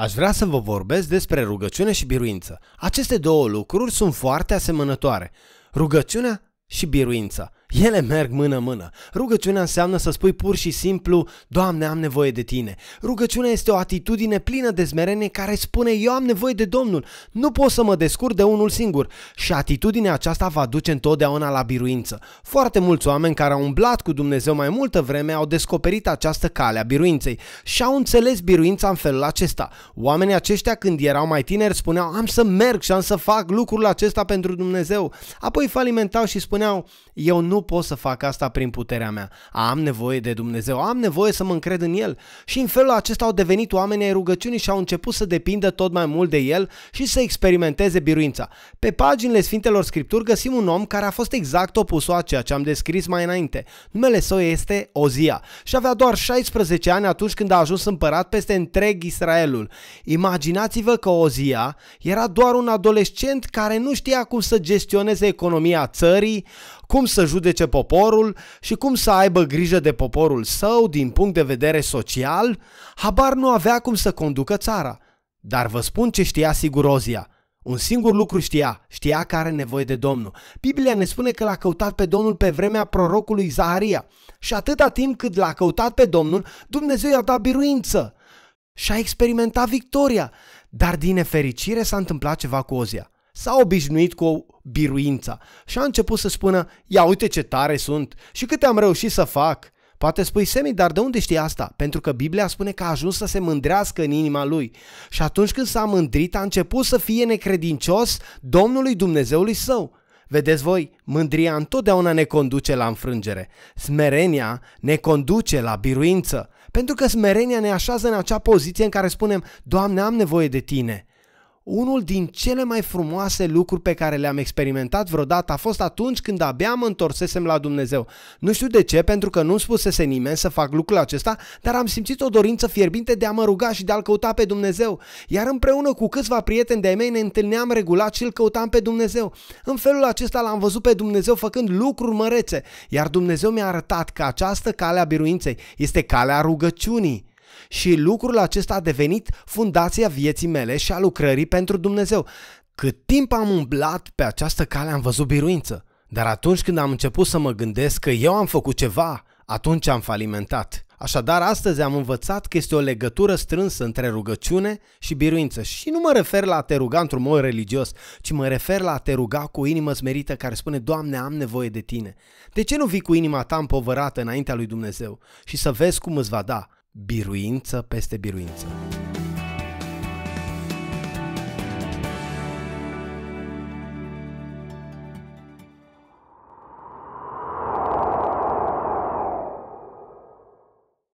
Aș vrea să vă vorbesc despre rugăciune și biruință. Aceste două lucruri sunt foarte asemănătoare. Rugăciunea și biruința. Ele merg mână-mână. Rugăciunea înseamnă să spui pur și simplu, Doamne, am nevoie de Tine. Rugăciunea este o atitudine plină de zmerenie care spune, eu am nevoie de Domnul, nu pot să mă descurc de unul singur. Și atitudinea aceasta va duce întotdeauna la biruință. Foarte mulți oameni care au umblat cu Dumnezeu mai multă vreme au descoperit această cale a biruinței și au înțeles biruința în felul acesta. Oamenii aceștia când erau mai tineri spuneau, am să merg și am să fac lucrul acesta pentru Dumnezeu. Apoi falimentau și spuneau, eu nu pot să fac asta prin puterea mea. Am nevoie de Dumnezeu, am nevoie să mă încred în El. Și în felul acesta au devenit oameni ai rugăciunii și au început să depindă tot mai mult de El și să experimenteze biruința. Pe paginile Sfintelor Scripturi găsim un om care a fost exact opusul a ceea ce am descris mai înainte. Numele său este Ozia și avea doar 16 ani atunci când a ajuns împărat peste întreg Israelul. Imaginați-vă că Ozia era doar un adolescent care nu știa cum să gestioneze economia țării, cum să judece poporul și cum să aibă grijă de poporul său din punct de vedere social, habar nu avea cum să conducă țara. Dar vă spun ce știa Sigurozia. Un singur lucru știa, știa că are nevoie de Domnul. Biblia ne spune că l-a căutat pe Domnul pe vremea prorocului Zaharia și atâta timp cât l-a căutat pe Domnul, Dumnezeu i-a dat biruință și a experimentat victoria. Dar din nefericire s-a întâmplat ceva cu Ozia. S-a obișnuit cu biruința și a început să spună, ia uite ce tare sunt și câte am reușit să fac. Poate spui, Semi, dar de unde știi asta? Pentru că Biblia spune că a ajuns să se mândrească în inima lui. Și atunci când s-a mândrit, a început să fie necredincios Domnului Dumnezeului său. Vedeți voi, mândria întotdeauna ne conduce la înfrângere. Smerenia ne conduce la biruință. Pentru că smerenia ne așează în acea poziție în care spunem, Doamne, am nevoie de Tine. Unul din cele mai frumoase lucruri pe care le-am experimentat vreodată a fost atunci când abia mă întorsesem la Dumnezeu. Nu știu de ce, pentru că nu spusese nimeni să fac lucrul acesta, dar am simțit o dorință fierbinte de a mă ruga și de a-L căuta pe Dumnezeu. Iar împreună cu câțiva prieteni de-ai mei ne întâlneam regulat și îl căutam pe Dumnezeu. În felul acesta l-am văzut pe Dumnezeu făcând lucruri mărețe, iar Dumnezeu mi-a arătat că această cale a biruinței este calea rugăciunii. Și lucrul acesta a devenit fundația vieții mele și a lucrării pentru Dumnezeu. Cât timp am umblat pe această cale am văzut biruință, dar atunci când am început să mă gândesc că eu am făcut ceva, atunci am falimentat. Așadar, astăzi am învățat că este o legătură strânsă între rugăciune și biruință. Și nu mă refer la a te ruga într-un mod religios, ci mă refer la a te ruga cu o inimă smerită care spune, Doamne, am nevoie de Tine. De ce nu vii cu inima ta împovărată înaintea lui Dumnezeu și să vezi cum îți va da? biruință peste biruință.